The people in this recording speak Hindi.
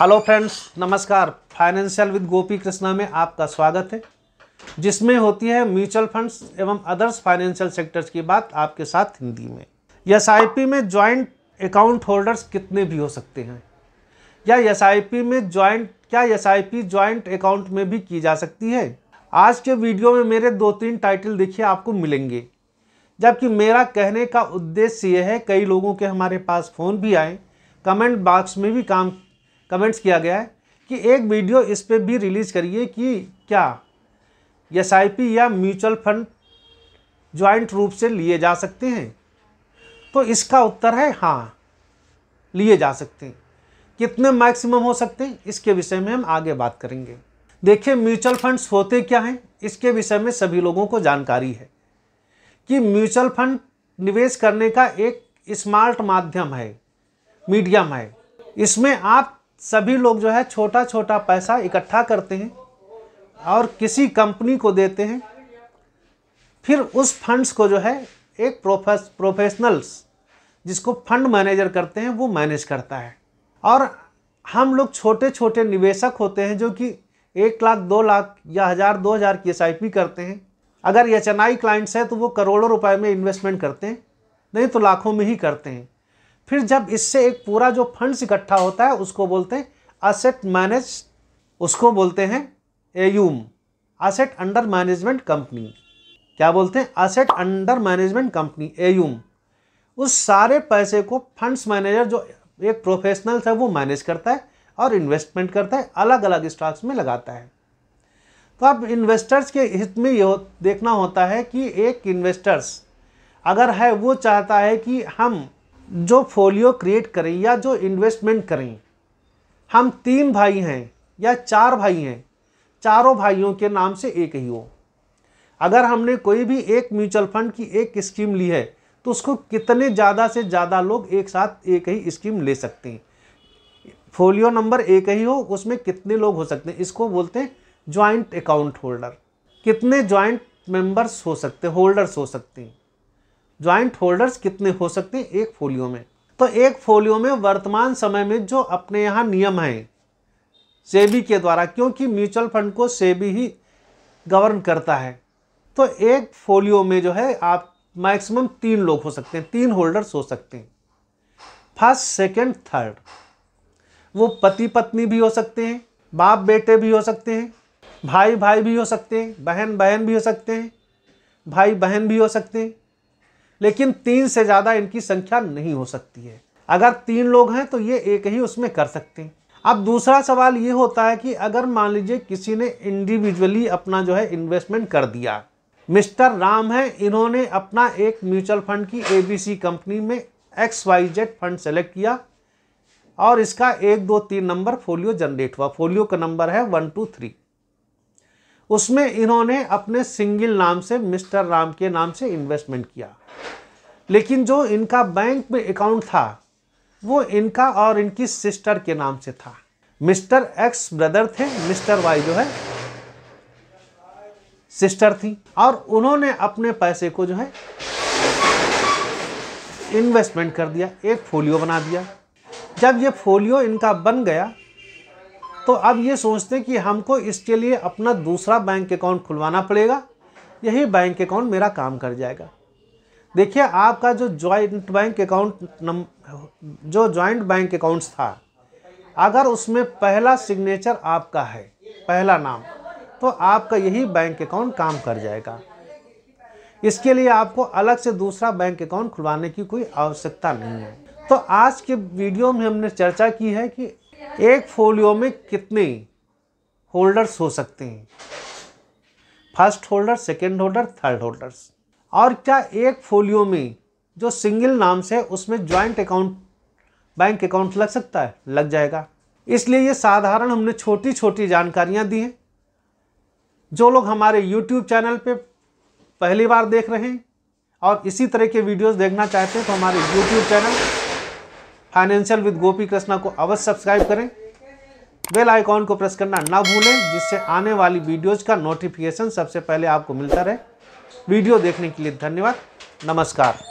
हेलो फ्रेंड्स नमस्कार फाइनेंशियल विद गोपी कृष्णा में आपका स्वागत है जिसमें होती है म्यूचुअल फंड्स एवं अदर्स फाइनेंशियल सेक्टर्स की बात आपके साथ हिंदी में एस में ज्वाइंट अकाउंट होल्डर्स कितने भी हो सकते हैं या एस में ज्वाइंट क्या एस आई अकाउंट में भी की जा सकती है आज के वीडियो में मेरे दो तीन टाइटल देखिए आपको मिलेंगे जबकि मेरा कहने का उद्देश्य यह है कई लोगों के हमारे पास फ़ोन भी आए कमेंट बॉक्स में भी काम कमेंट्स किया गया है कि एक वीडियो इस पर भी रिलीज़ करिए कि क्या एस या म्यूचुअल फंड ज्वाइंट रूप से लिए जा सकते हैं तो इसका उत्तर है हाँ लिए जा सकते हैं कितने मैक्सिमम हो सकते हैं इसके विषय में हम आगे बात करेंगे देखिए म्यूचुअल फंड्स होते क्या हैं इसके विषय में सभी लोगों को जानकारी है कि म्यूचुअल फंड निवेश करने का एक स्मार्ट माध्यम है मीडियम है इसमें आप सभी लोग जो है छोटा छोटा पैसा इकट्ठा करते हैं और किसी कंपनी को देते हैं फिर उस फंड्स को जो है एक प्रोफेस प्रोफेशनल्स जिसको फंड मैनेजर करते हैं वो मैनेज करता है और हम लोग छोटे छोटे निवेशक होते हैं जो कि एक लाख दो लाख या हज़ार दो हज़ार की एस करते हैं अगर एच क्लाइंट्स हैं तो वो करोड़ों रुपए में इन्वेस्टमेंट करते हैं नहीं तो लाखों में ही करते हैं फिर जब इससे एक पूरा जो फंड्स इकट्ठा होता है उसको बोलते हैं असेट मैनेज उसको बोलते हैं AUM asset under management company क्या बोलते हैं asset under management company AUM उस सारे पैसे को फंड्स मैनेजर जो एक प्रोफेशनल है वो मैनेज करता है और इन्वेस्टमेंट करता है अलग अलग स्टॉक्स में लगाता है तो अब इन्वेस्टर्स के हित में ये देखना होता है कि एक इन्वेस्टर्स अगर है वो चाहता है कि हम जो फोलियो क्रिएट करें या जो इन्वेस्टमेंट करें हम तीन भाई हैं या चार भाई हैं चारों भाइयों के नाम से एक ही हो अगर हमने कोई भी एक म्यूचुअल फंड की एक स्कीम ली है तो उसको कितने ज़्यादा से ज़्यादा लोग एक साथ एक ही स्कीम ले सकते हैं फोलियो नंबर एक ही हो उसमें कितने लोग हो सकते हैं इसको बोलते हैं ज्वाइंट अकाउंट होल्डर कितने ज्वाइंट मेंबर्स हो सकते होल्डर्स हो सकते हैं ज्वाइंट होल्डर्स कितने हो सकते हैं एक फोलियो में तो एक फोलियो में वर्तमान समय में जो अपने यहाँ नियम हैं सेबी के द्वारा क्योंकि म्यूचुअल फंड को सेबी ही गवर्न करता है तो एक फोलियो में जो है आप मैक्सिमम तीन लोग हो सकते हैं तीन होल्डर्स हो सकते हैं फर्स्ट सेकेंड थर्ड वो पति पत्नी भी हो सकते हैं बाप बेटे भी हो सकते हैं भाई भाई भी हो सकते हैं बहन बहन भी हो सकते हैं भाई बहन भी हो सकते हैं लेकिन तीन से ज़्यादा इनकी संख्या नहीं हो सकती है अगर तीन लोग हैं तो ये एक ही उसमें कर सकते हैं अब दूसरा सवाल ये होता है कि अगर मान लीजिए किसी ने इंडिविजुअली अपना जो है इन्वेस्टमेंट कर दिया मिस्टर राम है इन्होंने अपना एक म्यूचुअल फंड की एबीसी कंपनी में X Y Z fund select किया और इसका एक दो तीन नंबर फोलियो जनरेट हुआ फोलियो का नंबर है वन टू थ्री उसमें इन्होंने अपने सिंगल नाम से मिस्टर राम के नाम से इन्वेस्टमेंट किया लेकिन जो इनका बैंक में अकाउंट था वो इनका और इनकी सिस्टर के नाम से था मिस्टर एक्स ब्रदर थे मिस्टर वाई जो है सिस्टर थी और उन्होंने अपने पैसे को जो है इन्वेस्टमेंट कर दिया एक फोलियो बना दिया जब ये फोलियो इनका बन गया तो अब ये सोचते हैं कि हमको इसके लिए अपना दूसरा बैंक अकाउंट खुलवाना पड़ेगा यही बैंक अकाउंट मेरा काम कर जाएगा देखिए आपका जो ज्वाइंट बैंक अकाउंट जो ज्वाइंट बैंक अकाउंट्स था अगर उसमें पहला सिग्नेचर आपका है पहला नाम तो आपका यही बैंक अकाउंट काम कर जाएगा इसके लिए आपको अलग से दूसरा बैंक अकाउंट खुलवाने की कोई आवश्यकता नहीं है तो आज के वीडियो में हमने चर्चा की है कि एक फोलियो में कितने होल्डर्स हो सकते हैं first holder second holder third holders और क्या एक फोलियो में जो सिंगल नाम से उसमें ज्वाइंट अकाउंट बैंक अकाउंट लग सकता है लग जाएगा इसलिए ये साधारण हमने छोटी छोटी जानकारियाँ दी हैं जो लोग हमारे यूट्यूब चैनल पे पहली बार देख रहे हैं और इसी तरह के वीडियोस देखना चाहते हैं तो हमारे YouTube channel financial with Gopi Krishna को अवश्य सब्सक्राइब करें बेल आइकॉन को प्रेस करना ना भूलें जिससे आने वाली वीडियोज़ का नोटिफिकेशन सबसे पहले आपको मिलता रहे वीडियो देखने के लिए धन्यवाद नमस्कार